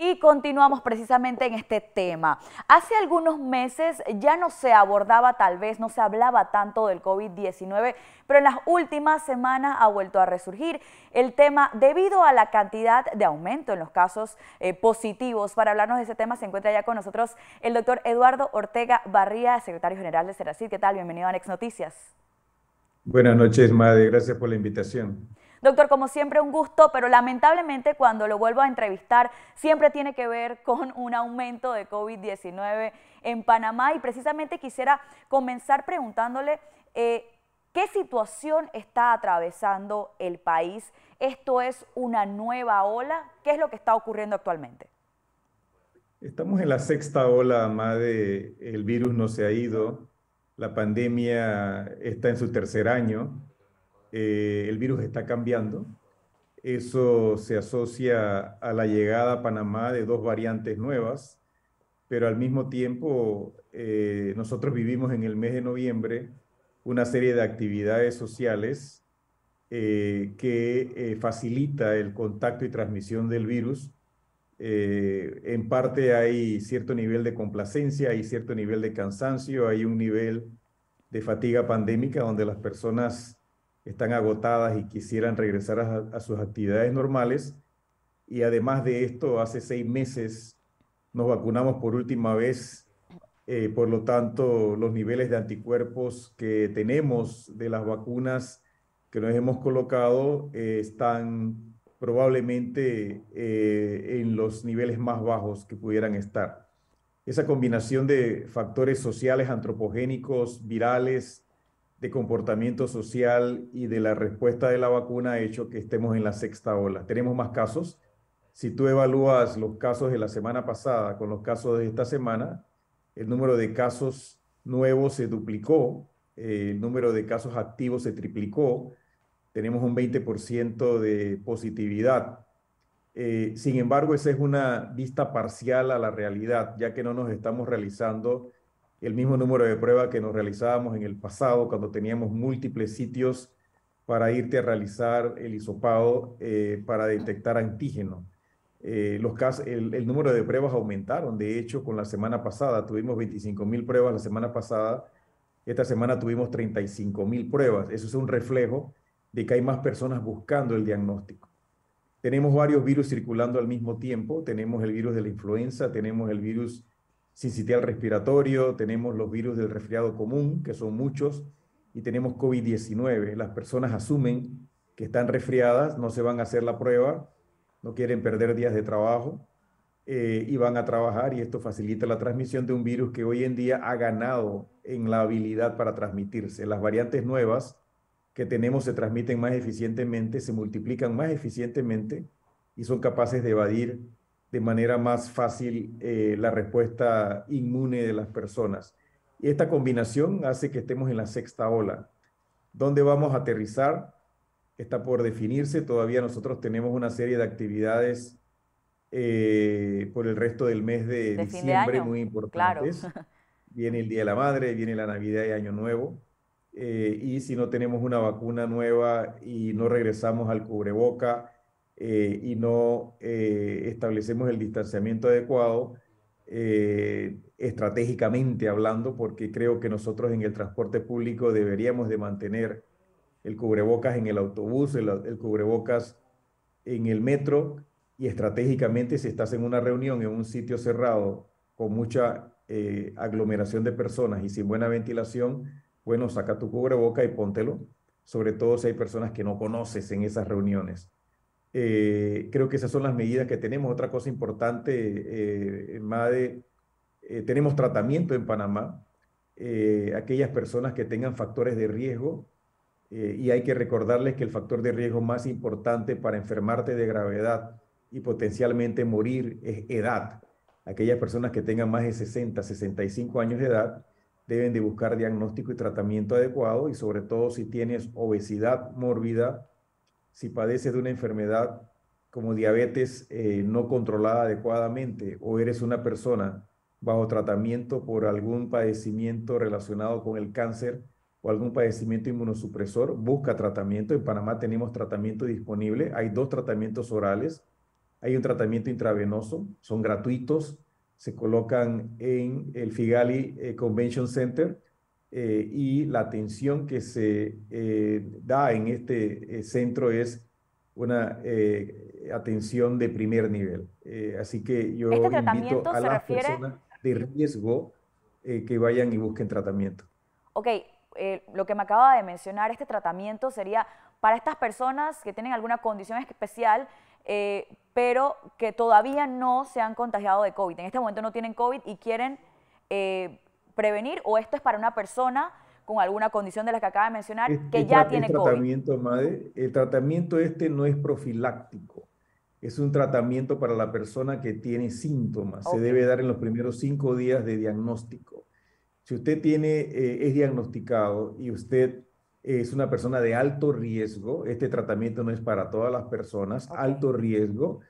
Y continuamos precisamente en este tema. Hace algunos meses ya no se abordaba, tal vez no se hablaba tanto del COVID-19, pero en las últimas semanas ha vuelto a resurgir el tema debido a la cantidad de aumento en los casos eh, positivos. Para hablarnos de ese tema se encuentra ya con nosotros el doctor Eduardo Ortega Barría, secretario general de CeraCit. ¿Qué tal? Bienvenido a Next Noticias. Buenas noches, Madre. Gracias por la invitación. Doctor, como siempre, un gusto, pero lamentablemente cuando lo vuelvo a entrevistar siempre tiene que ver con un aumento de COVID-19 en Panamá y precisamente quisiera comenzar preguntándole eh, qué situación está atravesando el país. ¿Esto es una nueva ola? ¿Qué es lo que está ocurriendo actualmente? Estamos en la sexta ola, más de el virus no se ha ido, la pandemia está en su tercer año eh, el virus está cambiando. Eso se asocia a la llegada a Panamá de dos variantes nuevas, pero al mismo tiempo eh, nosotros vivimos en el mes de noviembre una serie de actividades sociales eh, que facilita el contacto y transmisión del virus. en parte hay cierto nivel de complacencia, hay cierto nivel de cansancio, hay un nivel de fatiga pandémica donde las personas están agotadas y quisieran regresar a, sus actividades normales. Y además de esto, hace seis meses nos vacunamos por última vez eh, por lo tanto, los niveles de anticuerpos que tenemos de las vacunas que nos hemos colocado eh, están probablemente eh, en los niveles más bajos que pudieran estar. Esa combinación de factores sociales, antropogénicos, virales, de comportamiento social y de la respuesta de la vacuna ha hecho que estemos en la sexta ola. Tenemos más casos. Si tú evalúas los casos de la semana pasada con los casos de esta semana, el número de casos nuevos se duplicó, eh, el número de casos activos se triplicó, tenemos un 20% de positividad. Eh, sin embargo, esa es una vista parcial a la realidad, ya que no nos estamos realizando el mismo número de pruebas que nos realizábamos en el pasado cuando teníamos múltiples sitios para irte a realizar el hisopado eh, para detectar antígeno. Eh, los casos, el, el, número de pruebas aumentaron, de hecho, con la semana pasada. Tuvimos 25 mil pruebas la semana pasada, esta semana tuvimos 35 mil pruebas. Eso es un reflejo de que hay más personas buscando el diagnóstico. Tenemos varios virus circulando al mismo tiempo, tenemos el virus de la influenza, tenemos el virus sin sincitial respiratorio, tenemos los virus del resfriado común, que son muchos, y tenemos COVID-19. Las personas asumen que están resfriadas, no se van a hacer la prueba, no quieren perder días de trabajo eh, y van a trabajar y esto facilita la transmisión de un virus que hoy en día ha ganado en la habilidad para transmitirse. Las variantes nuevas que tenemos se transmiten más eficientemente, se multiplican más eficientemente y son capaces de evadir de manera más fácil eh, la respuesta inmune de las personas. Y esta combinación hace que estemos en la sexta ola. ¿Dónde vamos a aterrizar? Está por definirse. Todavía nosotros tenemos una serie de actividades eh, por el resto del mes de, diciembre muy importantes. viene el Día de la Madre, viene la Navidad y Año Nuevo. Eh, y si no tenemos una vacuna nueva y no regresamos al cubreboca, eh, y no eh, establecemos el distanciamiento adecuado, eh, estratégicamente hablando, porque creo que nosotros en el transporte público deberíamos de mantener el cubrebocas en el autobús, el, cubrebocas en el metro y estratégicamente si estás en una reunión en un sitio cerrado con mucha aglomeración de personas y sin buena ventilación, bueno, saca tu cubreboca y póntelo, sobre todo si hay personas que no conoces en esas reuniones. Eh, creo que esas son las medidas que tenemos. Otra cosa importante, eh, eh, tenemos tratamiento en Panamá. aquellas personas que tengan factores de riesgo, y hay que recordarles que el factor de riesgo más importante para enfermarte de gravedad y potencialmente morir es edad. Aquellas personas que tengan más de 60, 65 años de edad deben de buscar diagnóstico y tratamiento adecuado y sobre todo si tienes obesidad mórbida, si padeces de una enfermedad como diabetes eh, no controlada adecuadamente o eres una persona bajo tratamiento por algún padecimiento relacionado con el cáncer o algún padecimiento inmunosupresor, busca tratamiento. En Panamá tenemos tratamiento disponible. Hay dos tratamientos orales. Hay un tratamiento intravenoso, son gratuitos, se colocan en el Figali eh, Convention Center eh, y la atención que se eh, da en este eh, centro es una atención de primer nivel. así que yo ¿Este invito a las personas de riesgo que vayan y busquen tratamiento. Ok, lo que me acaba de mencionar, este tratamiento sería para estas personas que tienen alguna condición especial, pero que todavía no se han contagiado de COVID. En este momento no tienen COVID y quieren prevenir o esto es para una persona con alguna condición de las que acaba de mencionar que ya tiene tratamiento, COVID? el tratamiento este no es profiláctico. Es un tratamiento para la persona que tiene síntomas. Se debe dar en los primeros cinco días de diagnóstico. Si usted tiene, eh, es diagnosticado y usted es una persona de alto riesgo, este tratamiento no es para todas las personas, alto riesgo,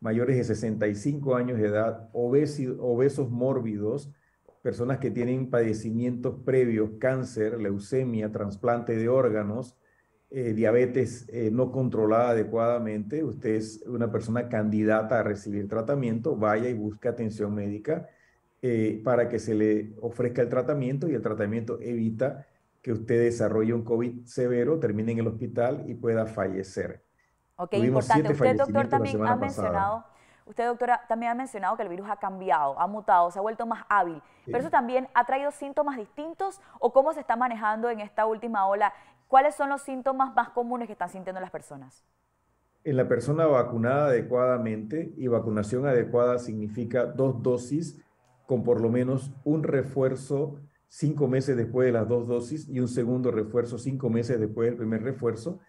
mayores de 65 años de edad, obesos mórbidos, personas que tienen padecimientos previos, cáncer, leucemia, trasplante de órganos, eh, diabetes eh, no controlada adecuadamente, usted es una persona candidata a recibir tratamiento, vaya y busque atención médica eh, para que se le ofrezca el tratamiento y el tratamiento evita que usted desarrolle un COVID severo, termine en el hospital y pueda fallecer. Ok, importante. Usted, doctor, también ha mencionado... Usted, doctora, también ha mencionado que el virus ha cambiado, ha mutado, se ha vuelto más hábil, pero eso también ha traído síntomas distintos o cómo se está manejando en esta última ola. ¿Cuáles son los síntomas más comunes que están sintiendo las personas? En la persona vacunada adecuadamente, y vacunación adecuada significa dos dosis con por lo menos un refuerzo cinco meses después de las dos dosis y un segundo refuerzo cinco meses después del primer refuerzo,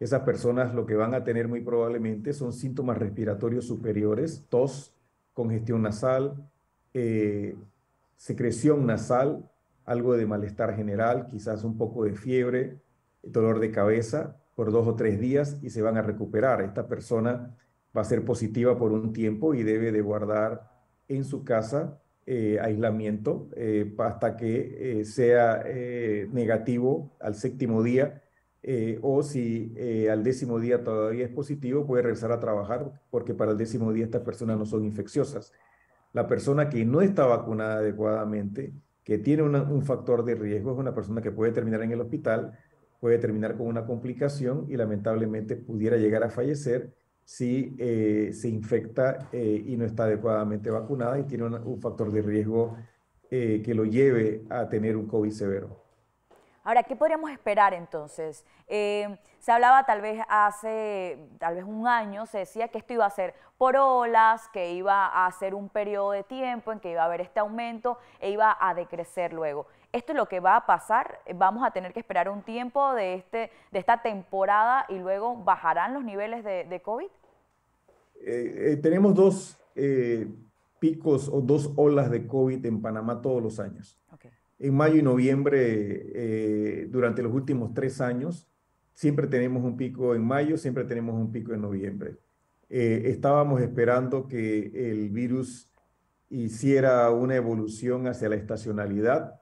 esas personas lo que van a tener muy probablemente son síntomas respiratorios superiores, tos, congestión nasal, eh, secreción nasal, algo de malestar general, quizás un poco de fiebre, dolor de cabeza por dos o tres días y se van a recuperar. Esta persona va a ser positiva por un tiempo y debe de guardar en su casa eh, aislamiento eh, hasta que sea negativo al séptimo día eh, o si eh, al décimo día todavía es positivo, puede regresar a trabajar porque para el décimo día estas personas no son infecciosas. La persona que no está vacunada adecuadamente, que tiene un factor de riesgo, es una persona que puede terminar en el hospital, puede terminar con una complicación y lamentablemente pudiera llegar a fallecer si eh, se infecta y no está adecuadamente vacunada y tiene un factor de riesgo que lo lleve a tener un COVID severo. Ahora, ¿qué podríamos esperar entonces? Eh, se hablaba tal vez hace tal vez un año, se decía que esto iba a ser por olas, que iba a ser un periodo de tiempo en que iba a haber este aumento e iba a decrecer luego. Esto es lo que va a pasar, vamos a tener que esperar un tiempo de, este, de esta temporada y luego bajarán los niveles de, COVID. Eh, eh, tenemos dos picos o dos olas de COVID en Panamá todos los años. Okay en mayo y noviembre eh, durante los últimos tres años. Siempre tenemos un pico en mayo, siempre tenemos un pico en noviembre. Eh, estábamos esperando que el virus hiciera una evolución hacia la estacionalidad.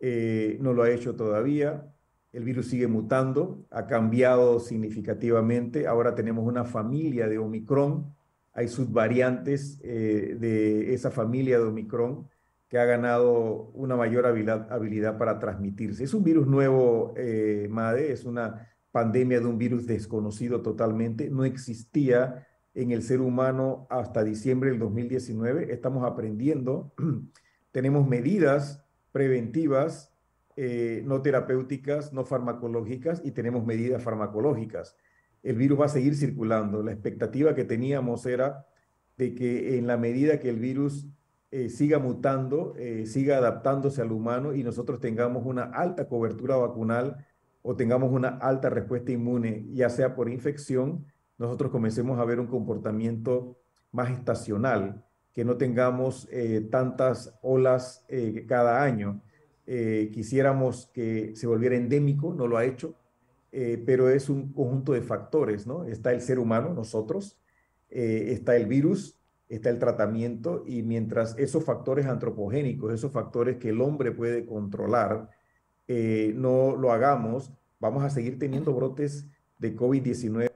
Eh, no lo ha hecho todavía. El virus sigue mutando, ha cambiado significativamente. Ahora tenemos una familia de Omicron. Hay subvariantes de esa familia de Omicron que ha ganado una mayor habilidad, para transmitirse. Es un virus nuevo, eh, MADE, es una pandemia de un virus desconocido totalmente, no existía en el ser humano hasta diciembre del 2019, estamos aprendiendo, tenemos medidas preventivas, eh, no terapéuticas, no farmacológicas y tenemos medidas farmacológicas. El virus va a seguir circulando. La expectativa que teníamos era de que en la medida que el virus eh, siga mutando, eh, siga adaptándose al humano y nosotros tengamos una alta cobertura vacunal o tengamos una alta respuesta inmune, ya sea por infección, nosotros comencemos a ver un comportamiento más estacional, que no tengamos eh, tantas olas cada año. quisiéramos que se volviera endémico, no lo ha hecho, pero es un conjunto de factores, ¿no? Está el ser humano, nosotros, está el virus, está el tratamiento y mientras esos factores antropogénicos, esos factores que el hombre puede controlar, eh, no lo hagamos, vamos a seguir teniendo brotes de COVID-19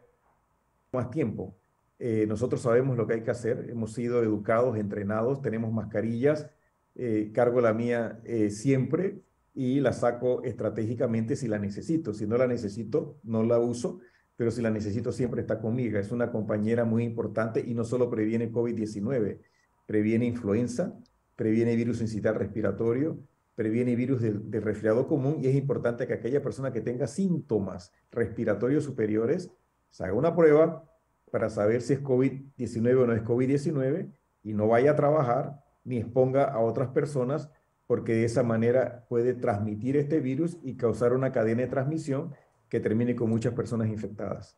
más tiempo. Eh, nosotros sabemos lo que hay que hacer, hemos sido educados, entrenados, tenemos mascarillas, eh, cargo la mía siempre y la saco estratégicamente si la necesito. Si no la necesito, no la uso pero si la necesito siempre está conmigo. Es una compañera muy importante y no solo previene COVID-19, previene influenza, previene virus incital respiratorio, previene virus del, resfriado común y es importante que aquella persona que tenga síntomas respiratorios superiores se haga una prueba para saber si es COVID-19 o no es COVID-19 y no vaya a trabajar ni exponga a otras personas porque de esa manera puede transmitir este virus y causar una cadena de transmisión que termine con muchas personas infectadas.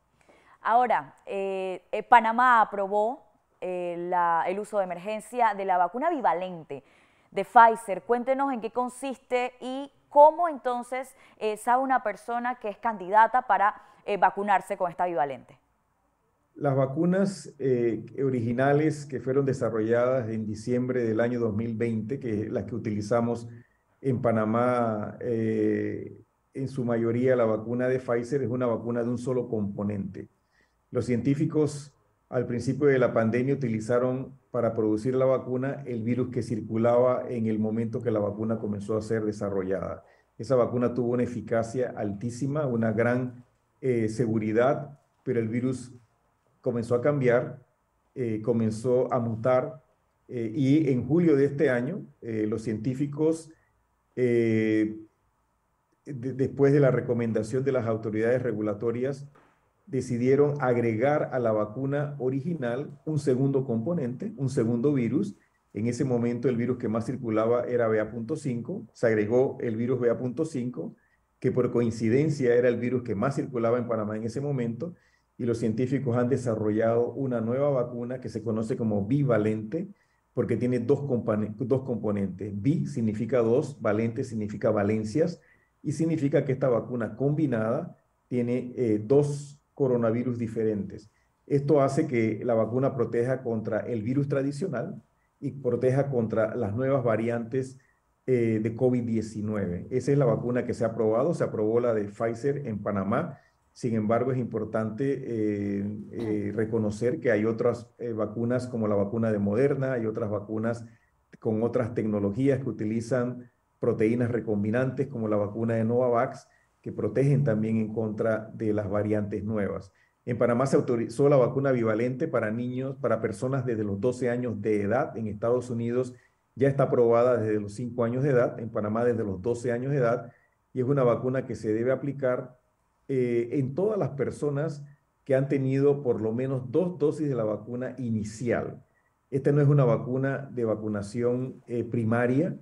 Ahora, eh, eh, Panamá aprobó eh, el uso de emergencia de la vacuna bivalente de Pfizer. Cuéntenos en qué consiste y cómo entonces sabe una persona que es candidata para vacunarse con esta bivalente. Las vacunas originales que fueron desarrolladas en diciembre del año 2020, que las que utilizamos en Panamá en su mayoría la vacuna de Pfizer es una vacuna de un solo componente. Los científicos al principio de la pandemia utilizaron para producir la vacuna el virus que circulaba en el momento que la vacuna comenzó a ser desarrollada. Esa vacuna tuvo una eficacia altísima, una gran eh, seguridad, pero el virus comenzó a cambiar, eh, comenzó a mutar eh, y en julio de este año los científicos eh, después de la recomendación de las autoridades regulatorias, decidieron agregar a la vacuna original un segundo componente, un segundo virus. En ese momento el virus que más circulaba era BA.5, se agregó el virus BA.5, que por coincidencia era el virus que más circulaba en Panamá en ese momento, y los científicos han desarrollado una nueva vacuna que se conoce como bivalente, porque tiene dos, dos componentes. B significa dos, valente significa valencias, y significa que esta vacuna combinada tiene eh, dos coronavirus diferentes. Esto hace que la vacuna proteja contra el virus tradicional y proteja contra las nuevas variantes eh, de COVID-19. Esa es la vacuna que se ha aprobado, se aprobó la de Pfizer en Panamá. Sin embargo, es importante eh, reconocer que hay otras vacunas como la vacuna de Moderna, hay otras vacunas con otras tecnologías que utilizan proteínas recombinantes como la vacuna de Novavax, que protegen también en contra de las variantes nuevas. En Panamá se autorizó la vacuna bivalente para niños, para personas desde los 12 años de edad. En Estados Unidos ya está aprobada desde los 5 años de edad, en Panamá desde los 12 años de edad, y es una vacuna que se debe aplicar eh, en todas las personas que han tenido por lo menos dos dosis de la vacuna inicial. Esta no es una vacuna de vacunación eh, primaria,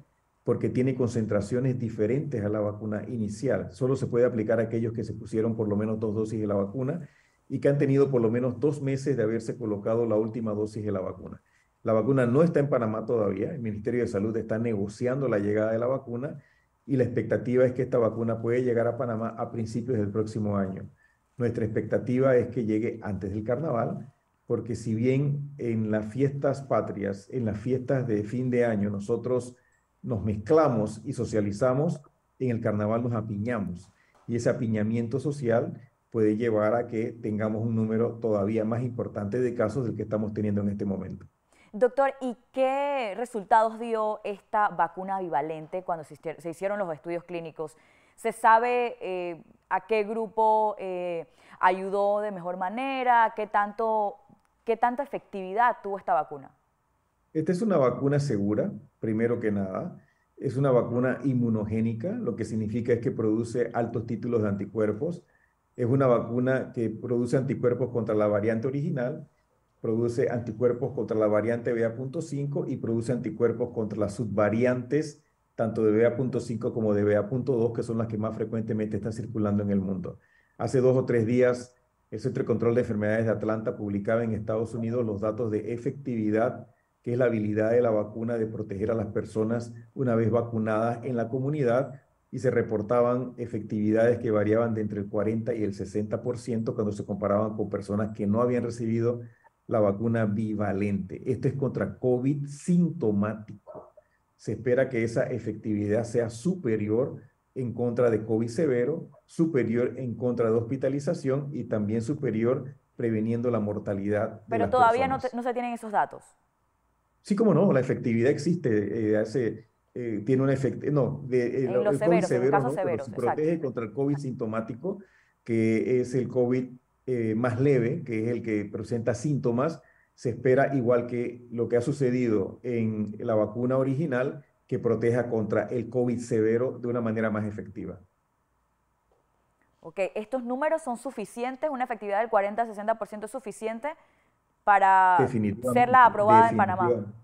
porque tiene concentraciones diferentes a la vacuna inicial. Solo se puede aplicar a aquellos que se pusieron por lo menos dos dosis de la vacuna y que han tenido por lo menos dos meses de haberse colocado la última dosis de la vacuna. La vacuna no está en Panamá todavía, el Ministerio de Salud está negociando la llegada de la vacuna y la expectativa es que esta vacuna puede llegar a Panamá a principios del próximo año. Nuestra expectativa es que llegue antes del carnaval, porque si bien en las fiestas patrias, en las fiestas de fin de año, nosotros nos mezclamos y socializamos, en el carnaval nos apiñamos. Y ese apiñamiento social puede llevar a que tengamos un número todavía más importante de casos del que estamos teniendo en este momento. Doctor, ¿y qué resultados dio esta vacuna bivalente cuando se hicieron los estudios clínicos? ¿Se sabe eh, a qué grupo eh, ayudó de mejor manera? ¿Qué, tanto, ¿Qué tanta efectividad tuvo esta vacuna? Esta es una vacuna segura, primero que nada. Es una vacuna inmunogénica, lo que significa es que produce altos títulos de anticuerpos. Es una vacuna que produce anticuerpos contra la variante original, produce anticuerpos contra la variante BA.5 y produce anticuerpos contra las subvariantes tanto de BA.5 como de BA.2, que son las que más frecuentemente están circulando en el mundo. Hace dos o tres días, el Centro de Control de Enfermedades de Atlanta publicaba en Estados Unidos los datos de efectividad que es la habilidad de la vacuna de proteger a las personas una vez vacunadas en la comunidad y se reportaban efectividades que variaban de entre el 40 y el 60% cuando se comparaban con personas que no habían recibido la vacuna bivalente. Esto es contra COVID sintomático. Se espera que esa efectividad sea superior en contra de COVID severo, superior en contra de hospitalización y también superior preveniendo la mortalidad. Pero todavía no, no se tienen esos datos. Sí, como no, la efectividad existe, eh, eh, tiene una efecto, no, de, eh, en los el severos, COVID severos, se protege contra el COVID sintomático, que es el COVID más leve, que es el que presenta síntomas, se espera igual que lo que ha sucedido en la vacuna original, que proteja contra el COVID severo de una manera más efectiva. Ok, ¿estos números son suficientes? ¿Una efectividad del 40-60% es suficiente? para ser aprobada en Panamá.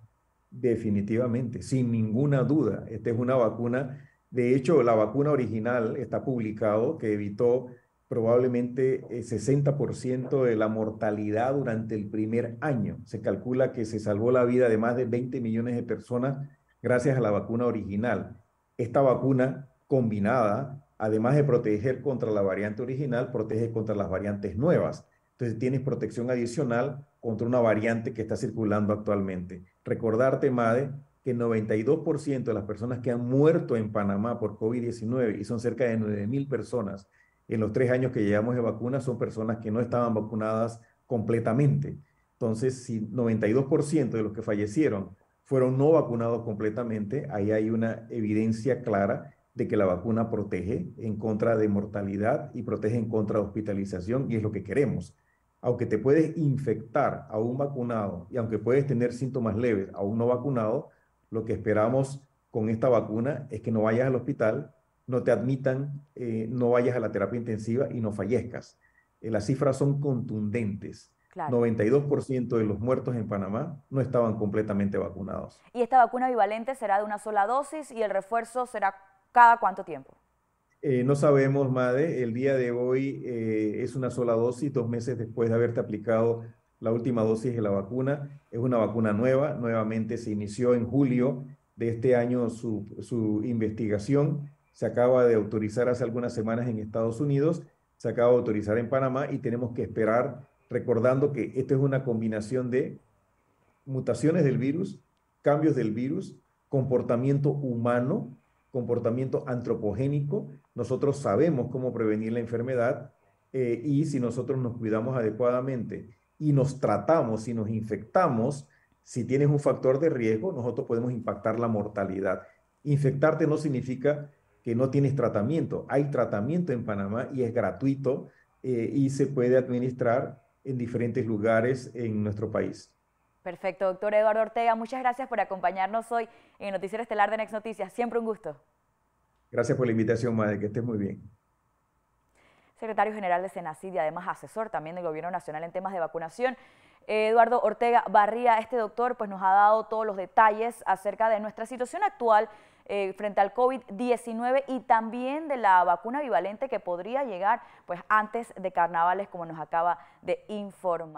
Definitivamente, sin ninguna duda. Esta es una vacuna. De hecho, la vacuna original está publicado que evitó probablemente el eh, 60% de la mortalidad durante el primer año. Se calcula que se salvó la vida de más de 20 millones de personas gracias a la vacuna original. Esta vacuna combinada, además de proteger contra la variante original, protege contra las variantes nuevas. Entonces tienes protección adicional contra una variante que está circulando actualmente. Recordarte, Made, que el 92% de las personas que han muerto en Panamá por COVID-19, y son cerca de 9.000 personas en los tres años que llevamos de vacuna, son personas que no estaban vacunadas completamente. Entonces, si 92% de los que fallecieron fueron no vacunados completamente, ahí hay una evidencia clara de que la vacuna protege en contra de mortalidad y protege en contra de hospitalización, y es lo que queremos aunque te puedes infectar a un vacunado y aunque puedes tener síntomas leves a un no vacunado, lo que esperamos con esta vacuna es que no vayas al hospital, no te admitan, eh, no vayas a la terapia intensiva y no fallezcas. Eh, las cifras son contundentes. 92% de los muertos en Panamá no estaban completamente vacunados. ¿Y esta vacuna bivalente será de una sola dosis y el refuerzo será cada cuánto tiempo? Eh, no sabemos, Made, el día de hoy eh, es una sola dosis, dos meses después de haberte aplicado la última dosis de la vacuna. Es una vacuna nueva, nuevamente se inició en julio de este año su, su investigación, se acaba de autorizar hace algunas semanas en Estados Unidos, se acaba de autorizar en Panamá y tenemos que esperar, recordando que esto es una combinación de mutaciones del virus, cambios del virus, comportamiento humano comportamiento antropogénico, nosotros sabemos cómo prevenir la enfermedad eh, y si nosotros nos cuidamos adecuadamente y nos tratamos, si nos infectamos, si tienes un factor de riesgo, nosotros podemos impactar la mortalidad. Infectarte no significa que no tienes tratamiento. Hay tratamiento en Panamá y es gratuito eh, y se puede administrar en diferentes lugares en nuestro país. Perfecto, doctor Eduardo Ortega, muchas gracias por acompañarnos hoy en Noticiero Estelar de Next Noticias. Siempre un gusto. Gracias por la invitación, Madre, que estés muy bien. Secretario General de Senacid y además asesor también del Gobierno Nacional en temas de vacunación. Eh, Eduardo Ortega Barría, este doctor, pues nos ha dado todos los detalles acerca de nuestra situación actual eh, frente al COVID-19 y también de la vacuna bivalente que podría llegar pues antes de carnavales, como nos acaba de informar.